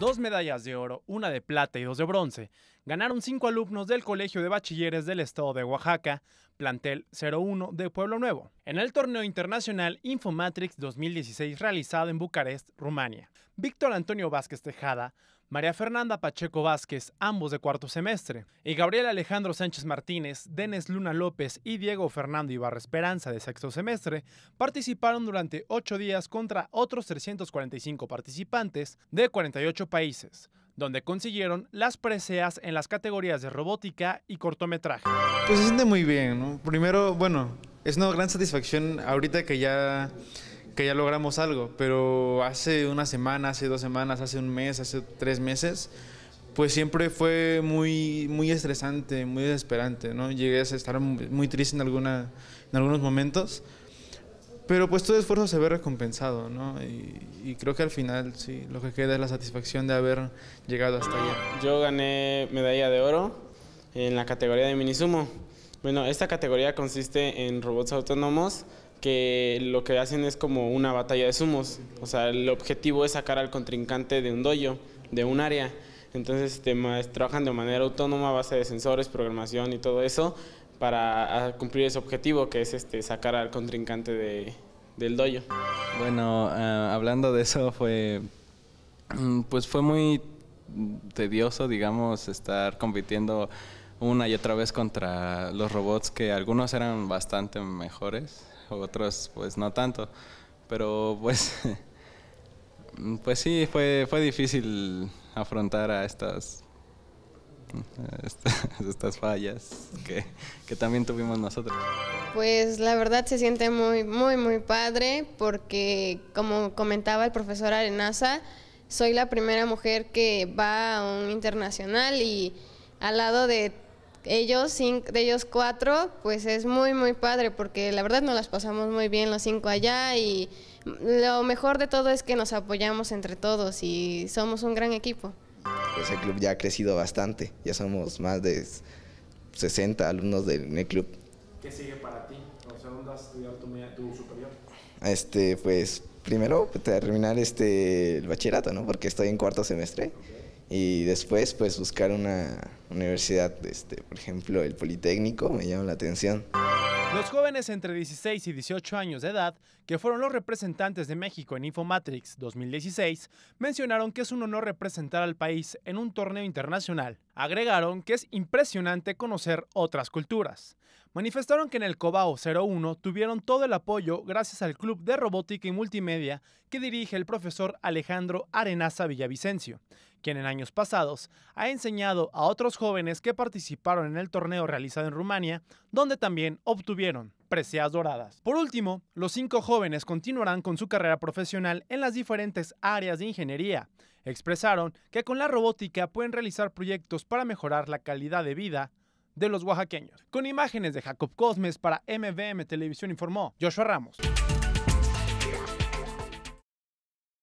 dos medallas de oro, una de plata y dos de bronce, ganaron cinco alumnos del Colegio de Bachilleres del Estado de Oaxaca, plantel 01 de Pueblo Nuevo, en el torneo internacional Infomatrix 2016 realizado en Bucarest, Rumania. Víctor Antonio Vázquez Tejada María Fernanda Pacheco Vázquez, ambos de cuarto semestre, y Gabriel Alejandro Sánchez Martínez, Denis Luna López y Diego Fernando Ibarra Esperanza de sexto semestre, participaron durante ocho días contra otros 345 participantes de 48 países, donde consiguieron las preseas en las categorías de robótica y cortometraje. Pues se siente muy bien, ¿no? Primero, bueno, es una gran satisfacción ahorita que ya que ya logramos algo, pero hace una semana, hace dos semanas, hace un mes, hace tres meses, pues siempre fue muy, muy estresante, muy desesperante, ¿no? Llegué a estar muy triste en, alguna, en algunos momentos, pero pues todo esfuerzo se ve recompensado, ¿no? Y, y, creo que al final, sí, lo que queda es la satisfacción de haber llegado hasta allá. Yo gané medalla de oro en la categoría de minisumo. Bueno, esta categoría consiste en robots autónomos que lo que hacen es como una batalla de sumos. O sea, el objetivo es sacar al contrincante de un dojo, de un área. Entonces este, trabajan de manera autónoma a base de sensores, programación y todo eso para cumplir ese objetivo que es este, sacar al contrincante de, del dojo. Bueno, eh, hablando de eso fue, mm, pues fue muy tedioso, digamos, estar compitiendo una y otra vez contra los robots que algunos eran bastante mejores, otros pues no tanto. Pero pues, pues sí, fue, fue difícil afrontar a estas, fallas que, que también tuvimos nosotros. Pues la verdad se siente muy, muy, muy padre porque como comentaba el profesor Arenaza, soy la primera mujer que va a un internacional y al lado de ellos, cinco, de ellos cuatro, pues es muy, muy padre, porque la verdad nos las pasamos muy bien los cinco allá y lo mejor de todo es que nos apoyamos entre todos y somos un gran equipo. Ese pues club ya ha crecido bastante, ya somos más de 60 alumnos del club. ¿Qué sigue para ti? ¿dónde estudiar tu, superior? Este, pues primero pues, terminar este, el bachillerato, ¿no? Porque estoy en cuarto semestre. Y después, pues buscar una universidad, este, por ejemplo, el Politécnico, me llama la atención. Los jóvenes entre 16 y 18 años de edad, que fueron los representantes de México en Infomatrix 2016, mencionaron que es un honor representar al país en un torneo internacional. Agregaron que es impresionante conocer otras culturas. Manifestaron que en el Cobao 01 tuvieron todo el apoyo gracias al Club de Robótica y Multimedia que dirige el profesor Alejandro Arenaza Villavicencio, quien en años pasados ha enseñado a otros jóvenes que participaron en el torneo realizado en Rumania, donde también obtuvieron preseas doradas. Por último, los cinco jóvenes continuarán con su carrera profesional en las diferentes áreas de ingeniería, expresaron que con la robótica pueden realizar proyectos para mejorar la calidad de vida de los oaxaqueños. Con imágenes de Jacob Cosmes para MVM Televisión informó Joshua Ramos.